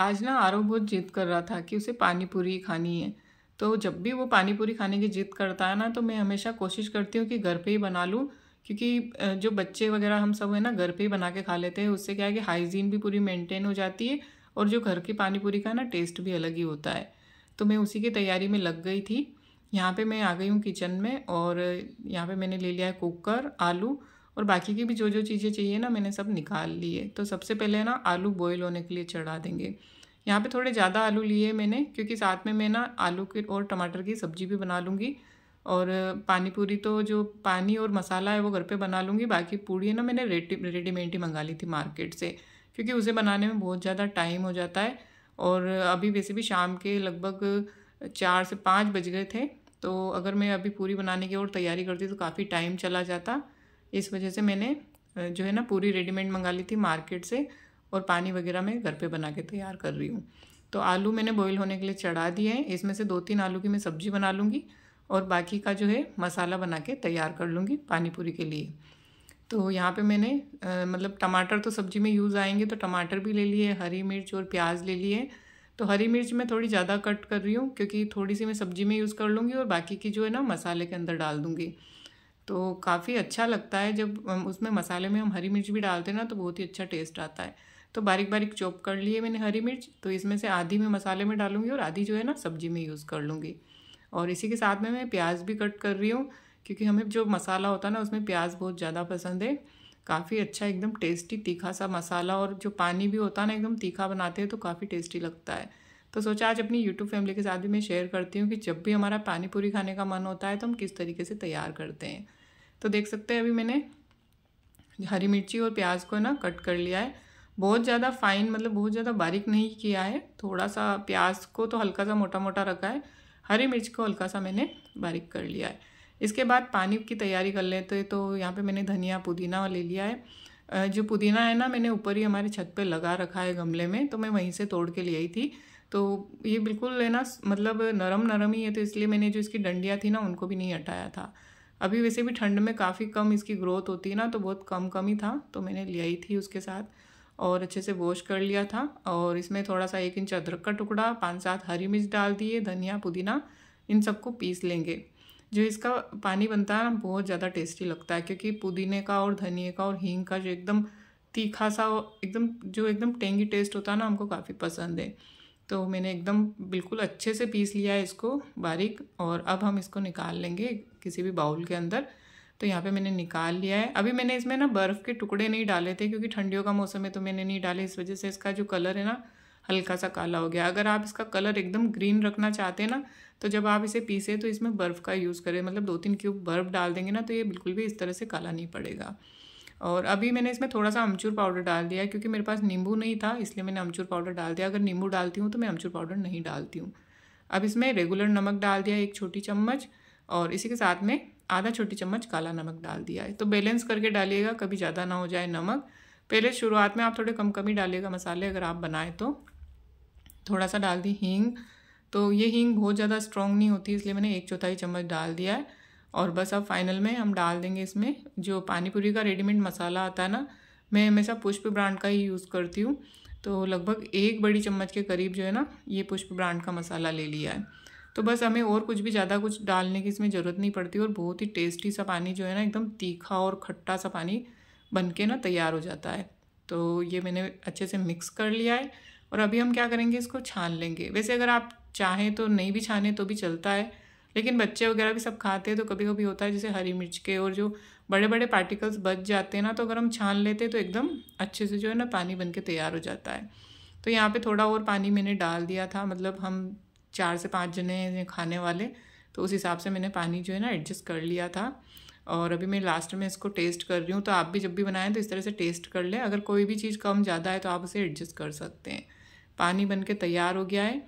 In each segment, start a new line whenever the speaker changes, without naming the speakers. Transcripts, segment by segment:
आज ना आरव बहुत जिद कर रहा था कि उसे पानी पूरी खानी है तो जब भी वो पानी पूरी खाने की जिद करता है ना तो मैं हमेशा कोशिश करती हूँ कि घर पे ही बना लूँ क्योंकि जो बच्चे वगैरह हम सब है ना घर पे ही बना के खा लेते हैं उससे क्या है कि हाइजीन भी पूरी मेंटेन हो जाती है और जो घर की पानी पूरी का ना टेस्ट भी अलग ही होता है तो मैं उसी की तैयारी में लग गई थी यहाँ पर मैं आ गई हूँ किचन में और यहाँ पर मैंने ले लिया है कुकर आलू और बाकी की भी जो जो चीज़ें चाहिए ना मैंने सब निकाल लिए तो सबसे पहले ना आलू बॉयल होने के लिए चढ़ा देंगे यहाँ पे थोड़े ज़्यादा आलू लिए मैंने क्योंकि साथ में मैं ना आलू के और टमाटर की सब्जी भी बना लूँगी और पानी पूरी तो जो पानी और मसाला है वो घर पे बना लूँगी बाकी पूरी ना मैंने रेडी रेडीमेड ही मंगा ली थी मार्केट से क्योंकि उसे बनाने में बहुत ज़्यादा टाइम हो जाता है और अभी वैसे भी शाम के लगभग चार से पाँच बज गए थे तो अगर मैं अभी पूरी बनाने की और तैयारी करती तो काफ़ी टाइम चला जाता इस वजह से मैंने जो है ना पूरी रेडीमेड मंगा ली थी मार्केट से और पानी वगैरह मैं घर पे बना के तैयार कर रही हूँ तो आलू मैंने बॉईल होने के लिए चढ़ा दिए हैं इसमें से दो तीन आलू की मैं सब्जी बना लूँगी और बाकी का जो है मसाला बना के तैयार कर लूँगी पानी पूरी के लिए तो यहाँ पे मैंने आ, मतलब टमाटर तो सब्जी में यूज़ आएंगे तो टमाटर भी ले लिए हरी मिर्च और प्याज ले लिए तो हरी मिर्च मैं थोड़ी ज़्यादा कट कर रही हूँ क्योंकि थोड़ी सी मैं सब्जी में यूज़ कर लूँगी और बाकी की जो है ना मसाले के अंदर डाल दूँगी तो काफ़ी अच्छा लगता है जब उसमें मसाले में हम हरी मिर्च भी डालते हैं ना तो बहुत ही अच्छा टेस्ट आता है तो बारीक बारीक चॉप कर लिए मैंने हरी मिर्च तो इसमें से आधी मैं मसाले में डालूंगी और आधी जो है ना सब्जी में यूज़ कर लूँगी और इसी के साथ में मैं प्याज भी कट कर रही हूँ क्योंकि हमें जो मसाला होता है ना उसमें प्याज बहुत ज़्यादा पसंद है काफ़ी अच्छा एकदम टेस्टी तीखा सा मसाला और जो पानी भी होता है ना एकदम तीखा बनाते हैं तो काफ़ी टेस्टी लगता है तो सोचा आज अपनी यूट्यूब फैमिली के साथ भी मैं शेयर करती हूँ कि जब भी हमारा पानी पूरी खाने का मन होता है तो हम किस तरीके से तैयार करते हैं तो देख सकते हैं अभी मैंने हरी मिर्ची और प्याज को ना कट कर लिया है बहुत ज़्यादा फाइन मतलब बहुत ज़्यादा बारीक नहीं किया है थोड़ा सा प्याज को तो हल्का सा मोटा मोटा रखा है हरी मिर्च को हल्का सा मैंने बारीक कर लिया है इसके बाद पानी की तैयारी कर लेते हैं तो यहाँ पे मैंने धनिया पुदीना ले लिया है जो पुदीना है ना मैंने ऊपर ही हमारे छत पे लगा रखा है गमले में तो मैं वहीं से तोड़ के ले आई थी तो ये बिल्कुल है ना मतलब नरम नरम ही है तो इसलिए मैंने जो इसकी डंडियाँ थी ना उनको भी नहीं हटाया था अभी वैसे भी ठंड में काफ़ी कम इसकी ग्रोथ होती है ना तो बहुत कम कम ही था तो मैंने ही थी उसके साथ और अच्छे से वॉश कर लिया था और इसमें थोड़ा सा एक इंच अदरक का टुकड़ा पाँच सात हरी मिर्च डाल दिए धनिया पुदीना इन सबको पीस लेंगे जो इसका पानी बनता है ना बहुत ज़्यादा टेस्टी लगता है क्योंकि पुदीने का और धनिए का और हींग का जो एकदम तीखा सा एकदम जो एकदम टेंगी टेस्ट होता है ना हमको काफ़ी पसंद है तो मैंने एकदम बिल्कुल अच्छे से पीस लिया है इसको बारीक और अब हम इसको निकाल लेंगे किसी भी बाउल के अंदर तो यहाँ पे मैंने निकाल लिया है अभी मैंने इसमें ना बर्फ़ के टुकड़े नहीं डाले थे क्योंकि ठंडियों का मौसम है तो मैंने नहीं डाले इस वजह से इसका जो कलर है ना हल्का सा काला हो गया अगर आप इसका कलर एकदम ग्रीन रखना चाहते हैं ना तो जब आप इसे पीसें तो इसमें बर्फ़ का यूज़ करें मतलब दो तीन क्यूब बर्फ़ डाल देंगे ना तो ये बिल्कुल भी इस तरह से काला नहीं पड़ेगा और अभी मैंने इसमें थोड़ा सा अमचूर पाउडर डाल दिया क्योंकि मेरे पास नींबू नहीं था इसलिए मैंने अमचूर पाउडर डाल दिया अगर नींबू डालती हूँ तो मैं अमचूर पाउडर नहीं डालती हूँ अब इसमें रेगुलर नमक डाल दिया एक छोटी चम्मच और इसी के साथ में आधा छोटी चम्मच काला नमक डाल दिया है तो बैलेंस करके डालिएगा कभी ज़्यादा ना हो जाए नमक पहले शुरुआत में आप थोड़े कम कम ही डालिएगा मसाले अगर आप बनाएं तो थोड़ा सा डाल दी हींग तो ये हींग बहुत ज़्यादा स्ट्रॉन्ग नहीं होती इसलिए मैंने एक चौथाई चम्मच डाल दिया है और बस अब फाइनल में हम डाल देंगे इसमें जो पानीपुरी का रेडीमेड मसाला आता है ना मैं हमेशा पुष्प ब्रांड का ही यूज़ करती हूँ तो लगभग एक बड़ी चम्मच के करीब जो है ना ये पुष्प ब्रांड का मसाला ले लिया है तो बस हमें और कुछ भी ज़्यादा कुछ डालने की इसमें ज़रूरत नहीं पड़ती और बहुत ही टेस्टी सा पानी जो है ना एकदम तीखा और खट्टा सा पानी बन के ना तैयार हो जाता है तो ये मैंने अच्छे से मिक्स कर लिया है और अभी हम क्या करेंगे इसको छान लेंगे वैसे अगर आप चाहें तो नहीं भी छाने तो भी चलता है लेकिन बच्चे वगैरह भी सब खाते हैं तो कभी कभी होता है जैसे हरी मिर्च के और जो बड़े बड़े पार्टिकल्स बच जाते हैं ना तो अगर हम छान लेते तो एकदम अच्छे से जो है ना पानी बन के तैयार हो जाता है तो यहाँ पे थोड़ा और पानी मैंने डाल दिया था मतलब हम चार से पाँच जने खाने वाले तो उस हिसाब से मैंने पानी जो है ना एडजस्ट कर लिया था और अभी मैं लास्ट में इसको टेस्ट कर रही हूँ तो आप भी जब भी बनाएं तो इस तरह से टेस्ट कर लें अगर कोई भी चीज़ कम ज़्यादा है तो आप उसे एडजस्ट कर सकते हैं पानी बन के तैयार हो गया है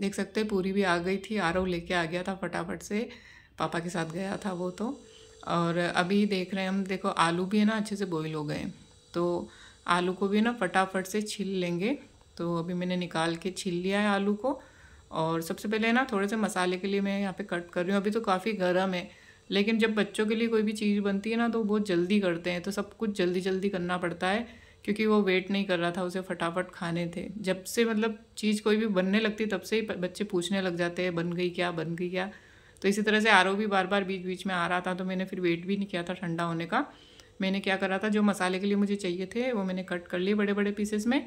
देख सकते हैं पूरी भी आ गई थी आर लेके आ गया था फटाफट से पापा के साथ गया था वो तो और अभी देख रहे हैं हम देखो आलू भी है ना अच्छे से बॉईल हो गए तो आलू को भी ना फटाफट से छील लेंगे तो अभी मैंने निकाल के छील लिया है आलू को और सबसे पहले ना थोड़े से मसाले के लिए मैं यहाँ पे कट कर रही हूँ अभी तो काफ़ी गर्म है लेकिन जब बच्चों के लिए कोई भी चीज़ बनती है ना तो बहुत जल्दी करते हैं तो सब कुछ जल्दी जल्दी करना पड़ता है क्योंकि वो वेट नहीं कर रहा था उसे फटाफट खाने थे जब से मतलब चीज़ कोई भी बनने लगती तब से ही बच्चे पूछने लग जाते हैं बन गई क्या बन गई क्या तो इसी तरह से आर भी बार बार बीच बीच में आ रहा था तो मैंने फिर वेट भी नहीं किया था ठंडा होने का मैंने क्या करा था जो मसाले के लिए मुझे चाहिए थे वो मैंने कट कर लिए बड़े बड़े पीसेस में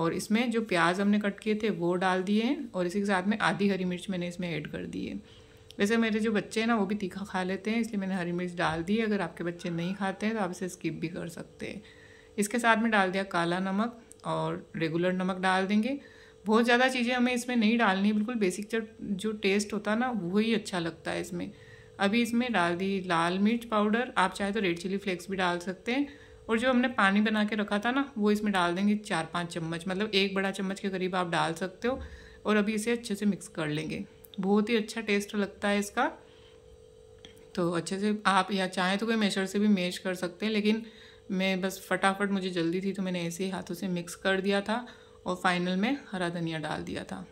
और इसमें जो प्याज हमने कट किए थे वो डाल दिए और इसी के साथ में आधी हरी मिर्च मैंने इसमें ऐड कर दी है वैसे मेरे जो बच्चे हैं ना वो भी तीखा खा लेते हैं इसलिए मैंने हरी मिर्च डाल दी है अगर आपके बच्चे नहीं खाते हैं तो आप इसे स्किप भी कर सकते हैं इसके साथ में डाल दिया काला नमक और रेगुलर नमक डाल देंगे बहुत ज़्यादा चीज़ें हमें इसमें नहीं डालनी बिल्कुल बेसिक जो टेस्ट होता है ना वही अच्छा लगता है इसमें अभी इसमें डाल दी लाल मिर्च पाउडर आप चाहे तो रेड चिली फ्लेक्स भी डाल सकते हैं और जो हमने पानी बना के रखा था ना वो इसमें डाल देंगे चार पाँच चम्मच मतलब एक बड़ा चम्मच के करीब आप डाल सकते हो और अभी इसे अच्छे से मिक्स कर लेंगे बहुत ही अच्छा टेस्ट लगता है इसका तो अच्छे से आप या चाहें तो कोई मेशर से भी मेश कर सकते हैं लेकिन मैं बस फटाफट मुझे जल्दी थी तो मैंने ऐसे ही हाथों से मिक्स कर दिया था और फाइनल में हरा धनिया डाल दिया था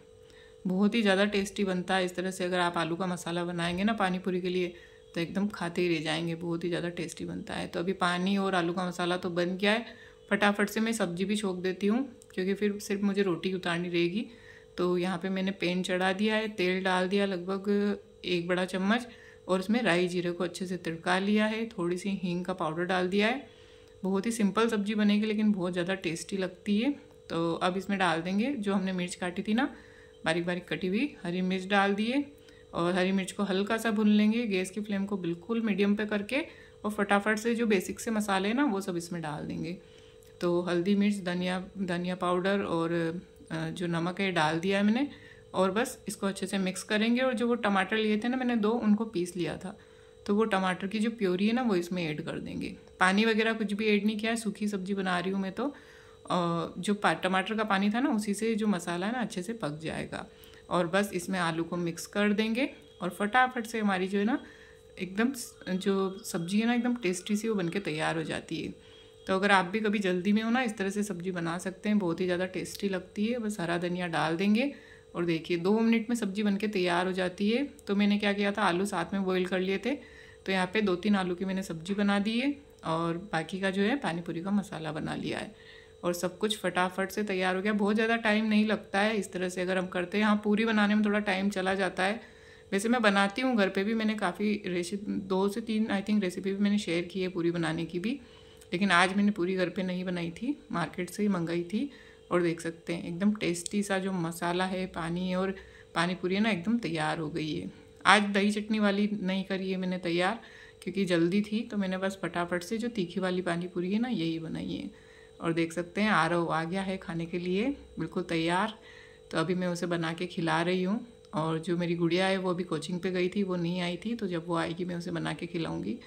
बहुत ही ज़्यादा टेस्टी बनता है इस तरह से अगर आप आलू का मसाला बनाएंगे ना पानी पूरी के लिए तो एकदम खाते ही रह जाएंगे बहुत ही ज़्यादा टेस्टी बनता है तो अभी पानी और आलू का मसाला तो बन गया है फटाफट से मैं सब्जी भी छोंक देती हूँ क्योंकि फिर सिर्फ मुझे रोटी उतारनी रहेगी तो यहाँ पे मैंने पेन चढ़ा दिया है तेल डाल दिया लगभग एक बड़ा चम्मच और उसमें राई जीरे को अच्छे से तिड़का लिया है थोड़ी सी हींग का पाउडर डाल दिया है बहुत ही सिंपल सब्जी बनेगी लेकिन बहुत ज़्यादा टेस्टी लगती है तो अब इसमें डाल देंगे जो हमने मिर्च काटी थी ना बारीक बारीक कटी हुई हरी मिर्च डाल दिए और हरी मिर्च को हल्का सा भून लेंगे गैस की फ्लेम को बिल्कुल मीडियम पे करके और फटाफट से जो बेसिक से मसाले हैं ना वो सब इसमें डाल देंगे तो हल्दी मिर्च धनिया धनिया पाउडर और जो नमक है डाल दिया है मैंने और बस इसको अच्छे से मिक्स करेंगे और जो वो टमाटर लिए थे ना मैंने दो उनको पीस लिया था तो वो टमाटर की जो प्योरी है ना वो इसमें ऐड कर देंगे पानी वगैरह कुछ भी ऐड नहीं किया है सूखी सब्जी बना रही हूँ मैं तो जो टमाटर का पानी था ना उसी से जो मसाला है ना अच्छे से पक जाएगा और बस इसमें आलू को मिक्स कर देंगे और फटाफट से हमारी जो है ना एकदम जो सब्जी है ना एकदम टेस्टी सी वो बन के तैयार हो जाती है तो अगर आप भी कभी जल्दी में हो ना इस तरह से सब्जी बना सकते हैं बहुत ही ज़्यादा टेस्टी लगती है बस हरा धनिया डाल देंगे और देखिए दो मिनट में सब्जी बन के तैयार हो जाती है तो मैंने क्या किया था आलू साथ में बॉईल कर लिए थे तो यहाँ पे दो तीन आलू की मैंने सब्जी बना दी है और बाकी का जो है पानीपुरी का मसाला बना लिया है और सब कुछ फटाफट से तैयार हो गया बहुत ज़्यादा टाइम नहीं लगता है इस तरह से अगर हम करते हैं यहाँ पूरी बनाने में थोड़ा टाइम चला जाता है वैसे मैं बनाती हूँ घर पे भी मैंने काफ़ी रेसिपी दो से तीन आई थिंक रेसिपी भी मैंने शेयर की है पूरी बनाने की भी लेकिन आज मैंने पूरी घर पे नहीं बनाई थी मार्केट से ही मंगाई थी और देख सकते हैं एकदम टेस्टी सा जो मसाला है पानी और पानी पूरी ना एकदम तैयार हो गई है आज दही चटनी वाली नहीं करी है मैंने तैयार क्योंकि जल्दी थी तो मैंने बस फटाफट से जो तीखी वाली पानी पूरी है ना यही बनाई है और देख सकते हैं आरव आ गया है खाने के लिए बिल्कुल तैयार तो अभी मैं उसे बना के खिला रही हूँ और जो मेरी गुड़िया है वो अभी कोचिंग पे गई थी वो नहीं आई थी तो जब वो आएगी मैं उसे बना के खिलाऊंगी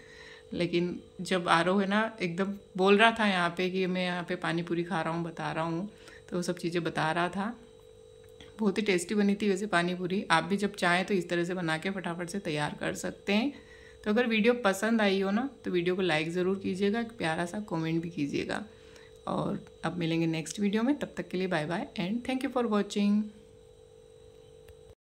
लेकिन जब आरव है ना एकदम बोल रहा था यहाँ पे कि मैं यहाँ पे पानी पूरी खा रहा हूँ बता रहा हूँ तो वो सब चीज़ें बता रहा था बहुत ही टेस्टी बनी थी वैसे पानी पूरी आप भी जब चाहें तो इस तरह से बना के फटाफट से तैयार कर सकते हैं तो अगर वीडियो पसंद आई हो ना तो वीडियो को लाइक ज़रूर कीजिएगा एक प्यारा सा कमेंट भी कीजिएगा और अब मिलेंगे नेक्स्ट वीडियो में तब तक के लिए bye bye and thank you for watching